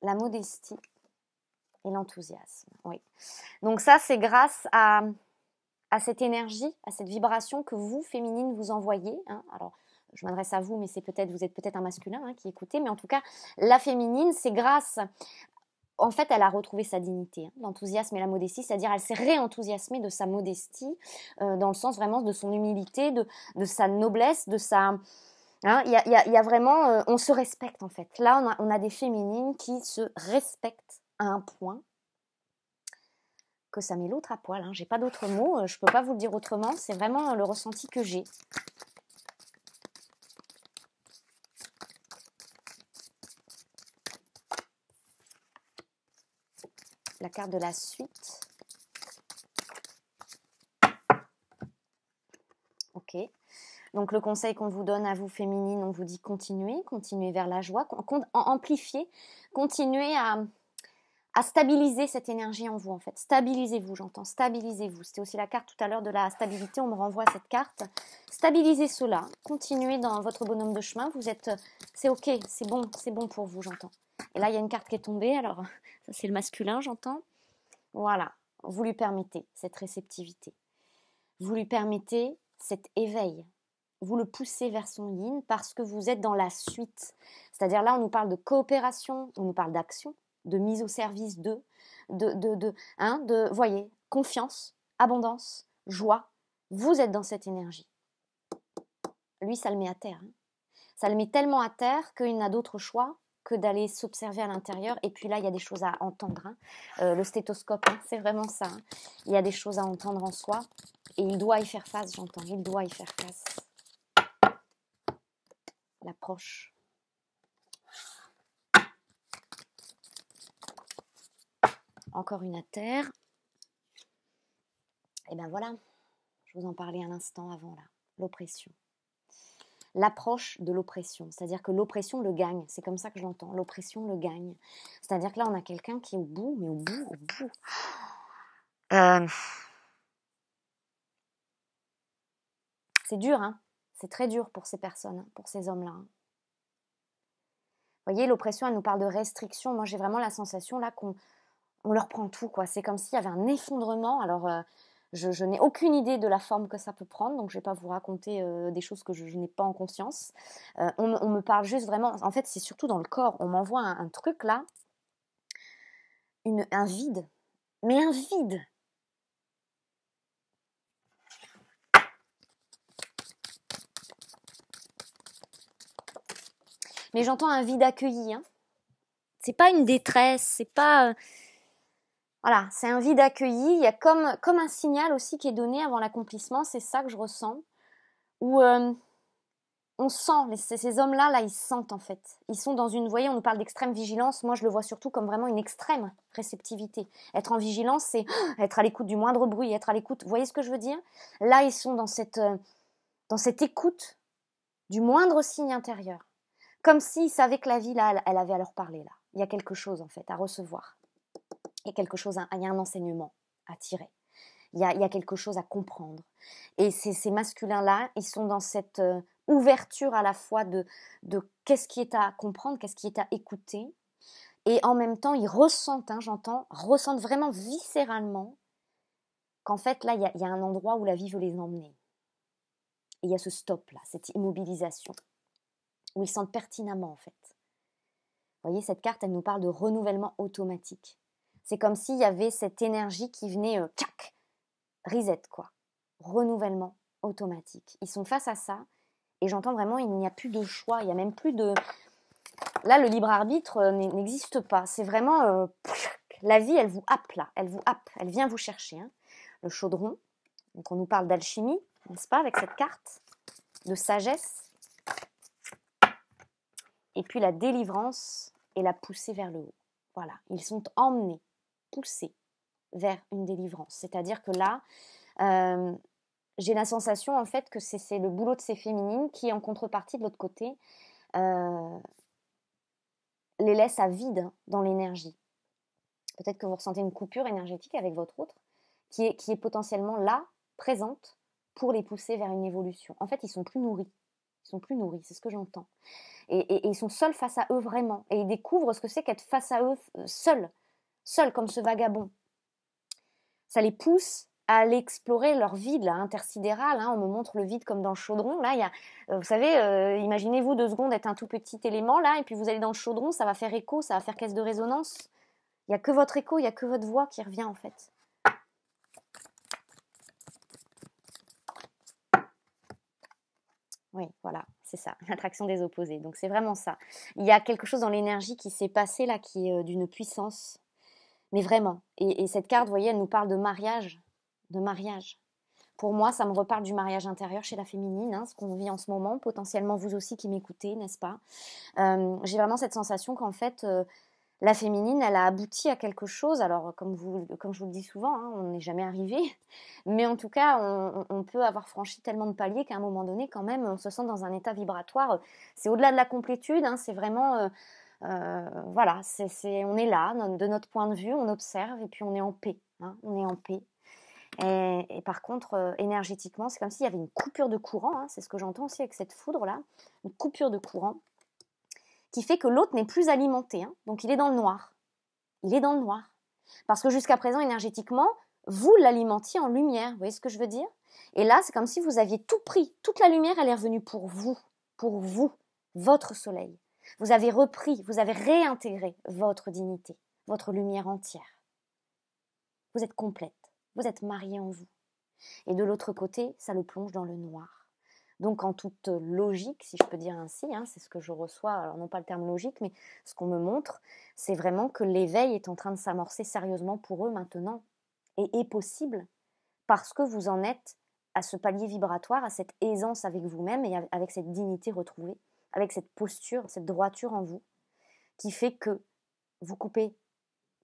La modestie et l'enthousiasme, oui. Donc ça, c'est grâce à, à, cette énergie, à cette vibration que vous, féminine, vous envoyez. Hein. Alors, je m'adresse à vous, mais c'est peut-être vous êtes peut-être un masculin hein, qui écoutez, mais en tout cas, la féminine, c'est grâce en fait, elle a retrouvé sa dignité, hein, l'enthousiasme et la modestie, c'est-à-dire elle s'est réenthousiasmée de sa modestie, euh, dans le sens vraiment de son humilité, de, sa noblesse, de sa... Hein, il y, a, vraiment... Euh, on se respecte en fait. Là, on a, des féminines qui se respectent à un point que ça met l'autre à poil. Hein. J'ai pas d'autres mots, euh, je peux pas vous le dire autrement, c'est vraiment le ressenti que j'ai. la carte de la suite. Ok. Donc le conseil qu'on vous donne à vous féminine, on vous dit continuez, continuez vers la joie, amplifiez, continuez à, stabiliser cette énergie en vous en fait. Stabilisez-vous, j'entends, stabilisez-vous. C'était aussi la carte tout à l'heure de la stabilité, on me renvoie cette carte. Stabilisez cela, continuez dans votre bonhomme de chemin, vous êtes, c'est ok, c'est bon, c'est bon pour vous, j'entends. Et là, il y a une carte qui est tombée, alors ça c'est le masculin, j'entends. Voilà, vous lui permettez cette réceptivité. Vous lui permettez cet éveil. Vous le poussez vers son yin parce que vous êtes dans la suite. C'est-à-dire là, on nous parle de coopération, on nous parle d'action, de mise au service de, de, de, de, hein, voyez, confiance, abondance, joie. Vous êtes dans cette énergie. Lui, ça le met à terre. Hein. Ça le met tellement à terre qu'il n'a d'autre choix que d'aller s'observer à l'intérieur. Et puis là, il y a des choses à entendre. Hein. Euh, le stéthoscope, hein, c'est vraiment ça. Hein. Il y a des choses à entendre en soi. Et il doit y faire face, j'entends. Il doit y faire face. L'approche. Encore une à terre. Et ben voilà, je vous en parlais un instant avant là, l'oppression l'approche de l'oppression. C'est-à-dire que l'oppression le gagne. C'est comme ça que je l'entends. L'oppression le gagne. C'est-à-dire que là, on a quelqu'un qui est au bout, mais au bout, au bout. Euh. C'est dur, hein C'est très dur pour ces personnes, pour ces hommes-là. Hein. Vous voyez, l'oppression, elle nous parle de restriction. Moi, j'ai vraiment la sensation là qu'on on leur prend tout, quoi. C'est comme s'il y avait un effondrement. Alors, euh, je, n'ai aucune idée de la forme que ça peut prendre, donc je ne vais pas vous raconter euh, des choses que je, n'ai pas en conscience. Euh, on, me parle juste vraiment, en fait c'est surtout dans le corps, on m'envoie un, truc là, un vide, mais un vide. Mais j'entends un vide accueilli. Hein. C'est pas une détresse, c'est pas euh, voilà, c'est un vide accueilli. Il y a comme, comme un signal aussi qui est donné avant l'accomplissement, c'est ça que je ressens. Où euh, on sent, ces hommes-là, là, ils sentent en fait. Ils sont dans une, vous voyez, on nous parle d'extrême vigilance. Moi, je le vois surtout comme vraiment une extrême réceptivité. Être en vigilance, c'est être à l'écoute du moindre bruit, être à l'écoute. Vous voyez ce que je veux dire Là, ils sont dans cette, euh, dans cette écoute du moindre signe intérieur. Comme s'ils savaient que la vie, là, elle avait à leur parler, là. Il y a quelque chose, en fait, à recevoir quelque chose, il y a un enseignement à tirer. Il y a, quelque chose à comprendre. Et ces, masculins-là, ils sont dans cette euh, ouverture à la fois de, de qu'est-ce qui est à comprendre, qu'est-ce qui est à écouter. Et en même temps, ils ressentent, hein, j'entends, ressentent vraiment viscéralement qu'en fait, là, il y, a, il y a un endroit où la vie veut les emmener. Et il y a ce stop-là, cette immobilisation, où ils sentent pertinemment, en fait. Vous voyez, cette carte, elle nous parle de renouvellement automatique. C'est comme s'il y avait cette énergie qui venait, euh, tchac, reset, quoi. Renouvellement automatique. Ils sont face à ça. Et j'entends vraiment, il n'y a plus de choix. Il n'y a même plus de. Là, le libre arbitre euh, n'existe pas. C'est vraiment. Euh, la vie, elle vous happe là. Elle vous happe. Elle vient vous chercher. Hein. Le chaudron. Donc, on nous parle d'alchimie, n'est-ce pas, avec cette carte De sagesse. Et puis la délivrance et la poussée vers le haut. Voilà, ils sont emmenés pousser vers une délivrance. C'est-à-dire que là, euh, j'ai la sensation en fait que c'est le boulot de ces féminines qui, en contrepartie de l'autre côté, euh, les laisse à vide dans l'énergie. Peut-être que vous ressentez une coupure énergétique avec votre autre qui est, qui est potentiellement là, présente, pour les pousser vers une évolution. En fait, ils sont plus nourris. Ils sont plus nourris, c'est ce que j'entends. et, ils sont seuls face à eux vraiment. Et ils découvrent ce que c'est qu'être face à eux euh, seuls. Seul comme ce vagabond. Ça les pousse à aller explorer leur vide là, intersidéral. Hein. on me montre le vide comme dans le chaudron. Là, il y a, euh, vous savez, euh, imaginez-vous deux secondes être un tout petit élément là, et puis vous allez dans le chaudron, ça va faire écho, ça va faire caisse de résonance. Il n'y a que votre écho, il n'y a que votre voix qui revient en fait. Oui, voilà, c'est ça, l'attraction des opposés. Donc c'est vraiment ça. Il y a quelque chose dans l'énergie qui s'est passé là, qui est euh, d'une puissance mais vraiment. Et, cette carte, vous voyez, elle nous parle de mariage. De mariage. Pour moi, ça me reparle du mariage intérieur chez la féminine, hein, ce qu'on vit en ce moment, potentiellement vous aussi qui m'écoutez, n'est-ce pas euh, J'ai vraiment cette sensation qu'en fait, euh, la féminine, elle a abouti à quelque chose. Alors, comme, vous, comme je vous le dis souvent, hein, on n'est jamais arrivé. Mais en tout cas, on, peut avoir franchi tellement de paliers qu'à un moment donné, quand même, on se sent dans un état vibratoire. C'est au-delà de la complétude, hein, c'est vraiment... Euh, euh, voilà, on est là, de notre point de vue, on observe et puis on est en paix. Hein, on est en paix. Et, par contre, euh, énergétiquement, c'est comme s'il y avait une coupure de courant. Hein, c'est ce que j'entends aussi avec cette foudre-là. Une coupure de courant qui fait que l'autre n'est plus alimenté. Hein. donc il est dans le noir. Il est dans le noir. Parce que jusqu'à présent, énergétiquement, vous l'alimentiez en lumière. Vous voyez ce que je veux dire Et là, c'est comme si vous aviez tout pris. Toute la lumière, elle est revenue pour vous. Pour vous. Votre soleil. Vous avez repris, vous avez réintégré votre dignité, votre lumière entière. Vous êtes complète, vous êtes mariée en vous. Et de l'autre côté, ça le plonge dans le noir. Donc en toute logique, si je peux dire ainsi, hein, c'est ce que je reçois, alors non pas le terme logique, mais ce qu'on me montre, c'est vraiment que l'éveil est en train de s'amorcer sérieusement pour eux maintenant, et est possible, parce que vous en êtes à ce palier vibratoire, à cette aisance avec vous-même et avec cette dignité retrouvée avec cette posture, cette droiture en vous, qui fait que vous coupez,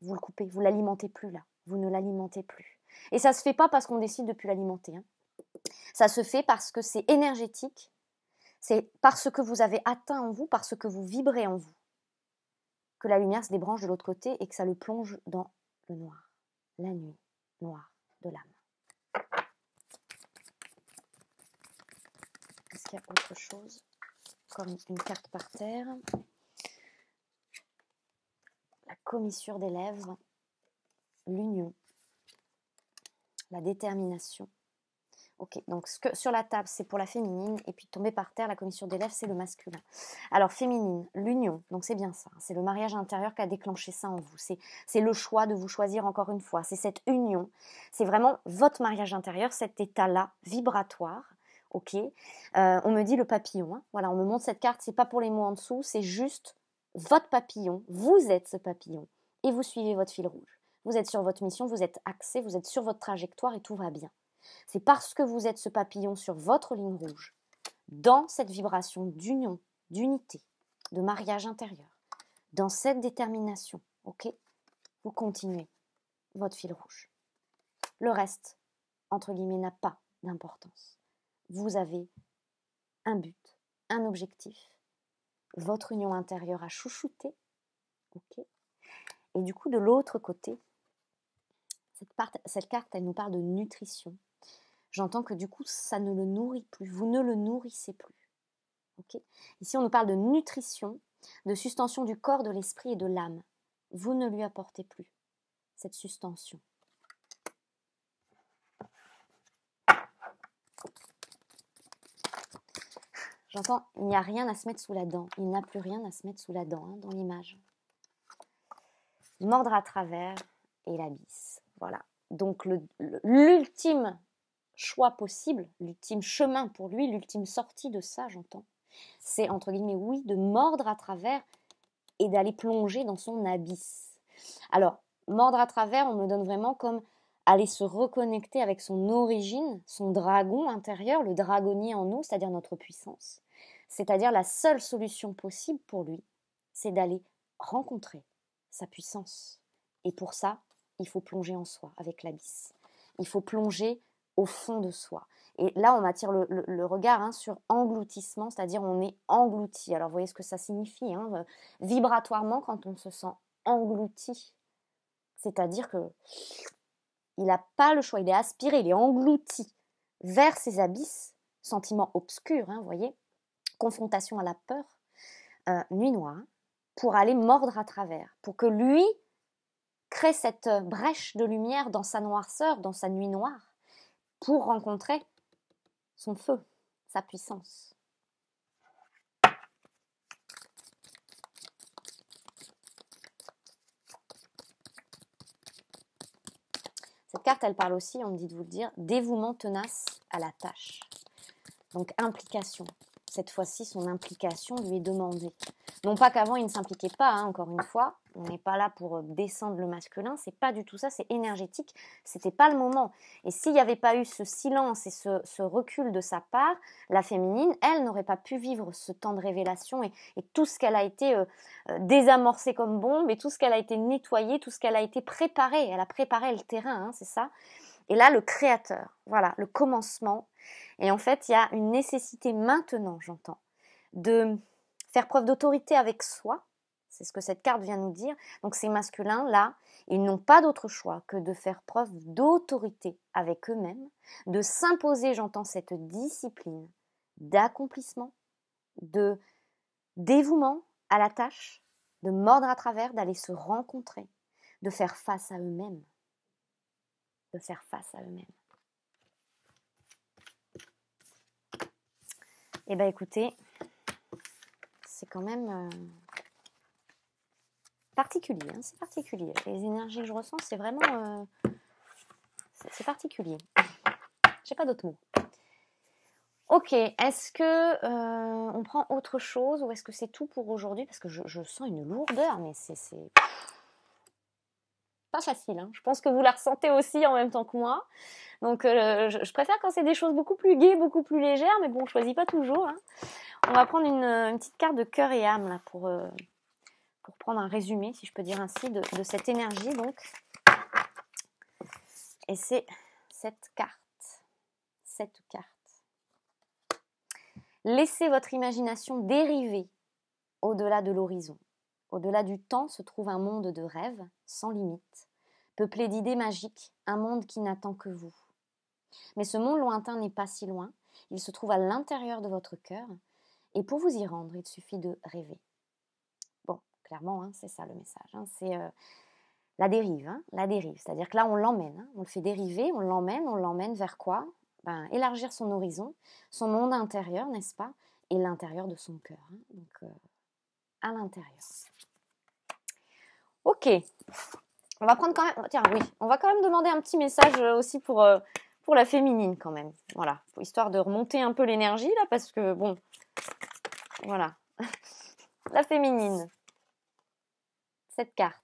vous le coupez, vous l'alimentez plus là, vous ne l'alimentez plus. Et ça ne se fait pas parce qu'on décide de ne plus l'alimenter. Hein. Ça se fait parce que c'est énergétique, c'est parce que vous avez atteint en vous, parce que vous vibrez en vous, que la lumière se débranche de l'autre côté et que ça le plonge dans le noir, la nuit noire de l'âme. Est-ce qu'il y a autre chose encore une carte par terre. La commissure des lèvres, l'union, la détermination. Ok, donc ce que, sur la table, c'est pour la féminine, et puis tomber par terre, la commission des c'est le masculin. Alors, féminine, l'union, donc c'est bien ça, hein, c'est le mariage intérieur qui a déclenché ça en vous, c'est le choix de vous choisir encore une fois, c'est cette union, c'est vraiment votre mariage intérieur, cet état-là vibratoire, ok. Euh, on me dit le papillon. Hein. Voilà, on me montre cette carte, c'est pas pour les mots en dessous, c'est juste votre papillon. Vous êtes ce papillon et vous suivez votre fil rouge. Vous êtes sur votre mission, vous êtes axé, vous êtes sur votre trajectoire et tout va bien. C'est parce que vous êtes ce papillon sur votre ligne rouge, dans cette vibration d'union, d'unité, de mariage intérieur, dans cette détermination, ok Vous continuez votre fil rouge. Le reste, entre guillemets, n'a pas d'importance vous avez un but, un objectif, votre union intérieure a chouchouté. et du coup, de l'autre côté, cette, carte, elle nous parle de nutrition. J'entends que du coup, ça ne le nourrit plus, vous ne le nourrissez plus. Ici, on nous parle de nutrition, de suspension du corps, de l'esprit et de l'âme. Vous ne lui apportez plus cette suspension. J'entends, il n'y a rien à se mettre sous la dent. Il n'a plus rien à se mettre sous la dent hein, dans l'image. Mordre à travers et l'abysse. Voilà. Donc l'ultime choix possible, l'ultime chemin pour lui, l'ultime sortie de ça, j'entends, c'est entre guillemets oui, de mordre à travers et d'aller plonger dans son abysse. Alors, mordre à travers, on me donne vraiment comme aller se reconnecter avec son origine, son dragon intérieur, le dragonnier en nous, c'est-à-dire notre puissance. C'est-à-dire la seule solution possible pour lui, c'est d'aller rencontrer sa puissance. Et pour ça, il faut plonger en soi, avec l'abysse. Il faut plonger au fond de soi. Et là, on attire le, regard hein, sur engloutissement, c'est-à-dire on est englouti. Alors, vous voyez ce que ça signifie hein, euh, vibratoirement quand on se sent englouti. C'est-à-dire que il n'a pas le choix, il est aspiré, il est englouti vers ses abysses, Sentiment obscur, hein, vous voyez confrontation à la peur, euh, nuit noire, pour aller mordre à travers, pour que lui crée cette euh, brèche de lumière dans sa noirceur, dans sa nuit noire, pour rencontrer son feu, sa puissance. Cette carte, elle parle aussi, on me dit de vous le dire, dévouement tenace à la tâche. Donc implication, cette fois-ci, son implication lui est demandée. Non pas qu'avant, il ne s'impliquait pas, hein, encore une fois. On n'est pas là pour euh, descendre le masculin. C'est pas du tout ça. C'est énergétique. C'était pas le moment. Et s'il n'y avait pas eu ce silence et ce, recul de sa part, la féminine, elle, n'aurait pas pu vivre ce temps de révélation et, tout ce qu'elle a été désamorcé euh, euh, désamorcée comme bombe et tout ce qu'elle a été nettoyée, tout ce qu'elle a été préparée. Elle a préparé le terrain, hein, c'est ça. Et là, le créateur, voilà, le commencement. Et en fait, il y a une nécessité maintenant, j'entends, de faire preuve d'autorité avec soi. C'est ce que cette carte vient nous dire. Donc ces masculins-là, ils n'ont pas d'autre choix que de faire preuve d'autorité avec eux-mêmes, de s'imposer, j'entends, cette discipline d'accomplissement, de dévouement à la tâche, de mordre à travers, d'aller se rencontrer, de faire face à eux-mêmes de faire face à eux-mêmes. Eh bien écoutez, c'est quand même euh, particulier, hein, c'est particulier. Les énergies que je ressens, c'est vraiment... Euh, c'est particulier. J'ai pas d'autres mots. Ok, est-ce que euh, on prend autre chose ou est-ce que c'est tout pour aujourd'hui Parce que je, sens une lourdeur, mais c'est pas facile. Hein. Je pense que vous la ressentez aussi en même temps que moi. Donc euh, je, préfère quand c'est des choses beaucoup plus gaies, beaucoup plus légères, mais bon, on choisit pas toujours. Hein. On va prendre euh, une, petite carte de cœur et âme là pour, euh, pour prendre un résumé, si je peux dire ainsi, de, de cette énergie donc. Et c'est cette carte, cette carte. Laissez votre imagination dériver au-delà de l'horizon. Au-delà du temps se trouve un monde de rêves, sans limite, peuplé d'idées magiques, un monde qui n'attend que vous. Mais ce monde lointain n'est pas si loin, il se trouve à l'intérieur de votre cœur, et pour vous y rendre, il suffit de rêver. Bon, clairement, hein, c'est ça le message. Hein, c'est euh, la dérive, hein, la dérive. C'est-à-dire que là, on l'emmène, on le fait dériver, on l'emmène, on l'emmène vers quoi ben, Élargir son horizon, son monde intérieur, n'est-ce pas Et l'intérieur de son cœur. donc, euh, à l'intérieur. Ok. On va prendre quand même. Tiens, oui, on va quand même demander un petit message euh, aussi pour, euh, pour la féminine, quand même. Voilà, histoire de remonter un peu l'énergie, là, parce que bon. Voilà. la féminine. Cette carte.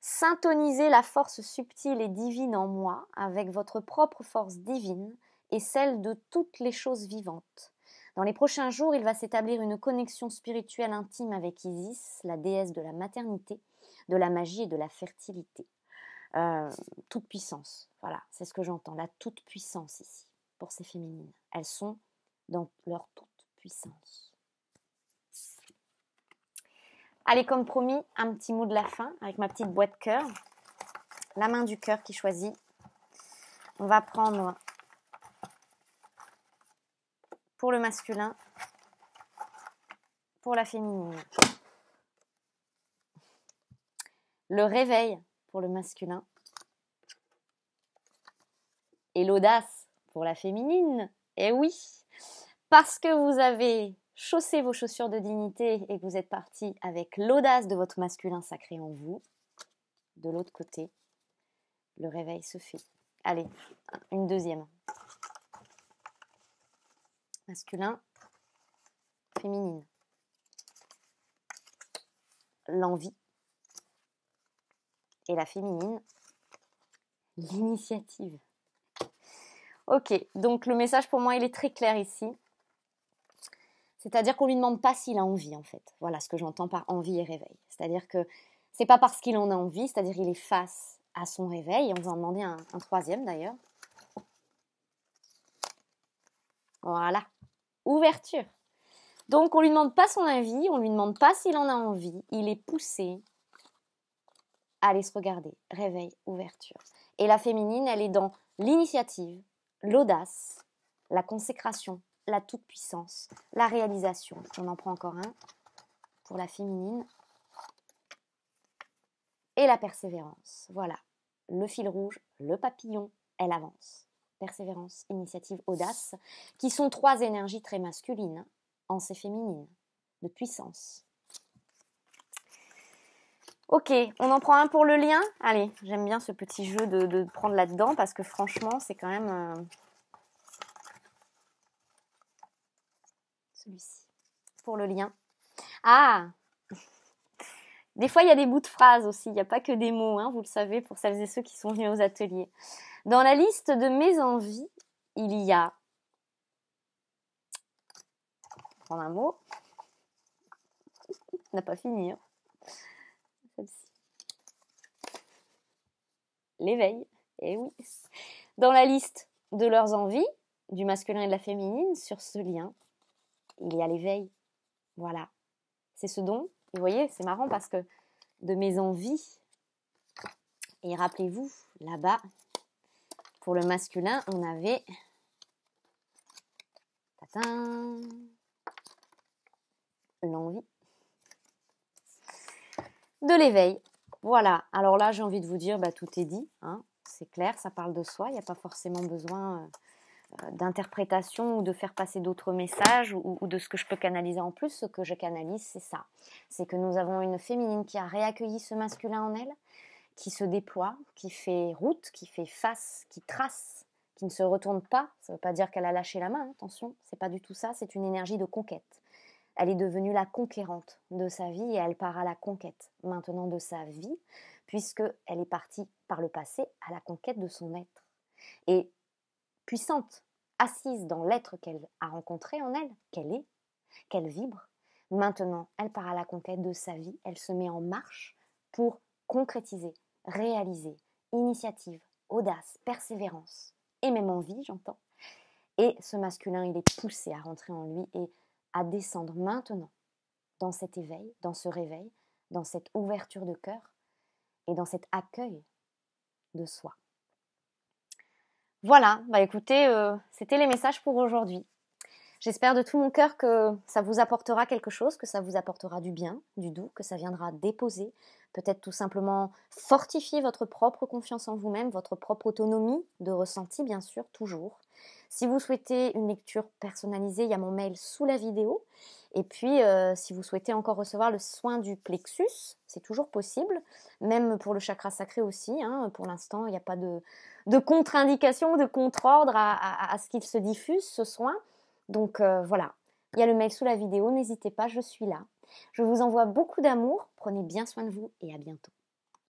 Syntonisez la force subtile et divine en moi avec votre propre force divine et celle de toutes les choses vivantes. Dans les prochains jours, il va s'établir une connexion spirituelle intime avec Isis, la déesse de la maternité, de la magie et de la fertilité. Euh, toute puissance, voilà, c'est ce que j'entends, la toute puissance ici, pour ces féminines. Elles sont dans leur toute puissance. Allez, comme promis, un petit mot de la fin avec ma petite boîte de cœur. La main du cœur qui choisit. On va prendre pour le masculin, pour la féminine. Le réveil pour le masculin et l'audace pour la féminine. Eh oui, parce que vous avez chaussé vos chaussures de dignité et que vous êtes parti avec l'audace de votre masculin sacré en vous, de l'autre côté, le réveil se fait. Allez, une deuxième masculin, féminine. L'envie et la féminine, l'initiative. Ok, donc le message pour moi, il est très clair ici. C'est-à-dire qu'on lui demande pas s'il a envie, en fait. Voilà ce que j'entends par envie et réveil. C'est-à-dire que c'est pas parce qu'il en a envie, c'est-à-dire qu'il est face à son réveil. on va en demander un, un troisième d'ailleurs. Voilà ouverture. Donc on lui demande pas son avis, on lui demande pas s'il en a envie, il est poussé à aller se regarder. Réveil, ouverture. Et la féminine, elle est dans l'initiative, l'audace, la consécration, la toute-puissance, la réalisation. On en prend encore un pour la féminine. Et la persévérance. Voilà, le fil rouge, le papillon, elle avance persévérance, initiative, audace, qui sont trois énergies très masculines, en ces féminines, de puissance. Ok, on en prend un pour le lien. Allez, j'aime bien ce petit jeu de, prendre là-dedans parce que franchement, c'est quand même euh, celui-ci pour le lien. Ah, des fois, il y a des bouts de phrases aussi, il n'y a pas que des mots, hein, vous le savez, pour celles et ceux qui sont venus aux ateliers. Dans la liste de mes envies, il y a. Prendre un mot. n'a pas fini. Hein. L'éveil. Eh oui. Dans la liste de leurs envies, du masculin et de la féminine, sur ce lien, il y a l'éveil. Voilà. C'est ce don. Vous voyez, c'est marrant parce que de mes envies. Et rappelez-vous, là-bas, pour le masculin, on avait... L'envie de l'éveil. Voilà, alors là j'ai envie de vous dire, bah, tout est dit, hein. c'est clair, ça parle de soi, il n'y a pas forcément besoin euh, d'interprétation ou de faire passer d'autres messages ou, de ce que je peux canaliser en plus. Ce que je canalise, c'est ça. C'est que nous avons une féminine qui a réaccueilli ce masculin en elle, qui se déploie, qui fait route, qui fait face, qui trace, qui ne se retourne pas. Ça ne veut pas dire qu'elle a lâché la main, attention, c'est pas du tout ça, c'est une énergie de conquête. Elle est devenue la conquérante de sa vie et elle part à la conquête maintenant de sa vie, puisque elle est partie par le passé à la conquête de son être. Et puissante, assise dans l'être qu'elle a rencontré en elle, qu'elle est, qu'elle vibre, maintenant elle part à la conquête de sa vie, elle se met en marche pour concrétiser réaliser, initiative, audace, persévérance, et même envie, j'entends. Et ce masculin, il est poussé à rentrer en lui et à descendre maintenant dans cet éveil, dans ce réveil, dans cette ouverture de cœur et dans cet accueil de soi. Voilà, bah écoutez, euh, c'était les messages pour aujourd'hui. J'espère de tout mon cœur que ça vous apportera quelque chose, que ça vous apportera du bien, du doux, que ça viendra déposer, peut-être tout simplement fortifier votre propre confiance en vous-même, votre propre autonomie de ressenti, bien sûr, toujours. Si vous souhaitez une lecture personnalisée, il y a mon mail sous la vidéo. Et puis, euh, si vous souhaitez encore recevoir le soin du plexus, c'est toujours possible, même pour le chakra sacré aussi. Hein. pour l'instant, il n'y a pas de, contre-indication, de contre-ordre à ce qu'il se diffuse, ce soin. Donc euh, voilà, il y a le mail sous la vidéo, n'hésitez pas, je suis là. Je vous envoie beaucoup d'amour, prenez bien soin de vous et à bientôt.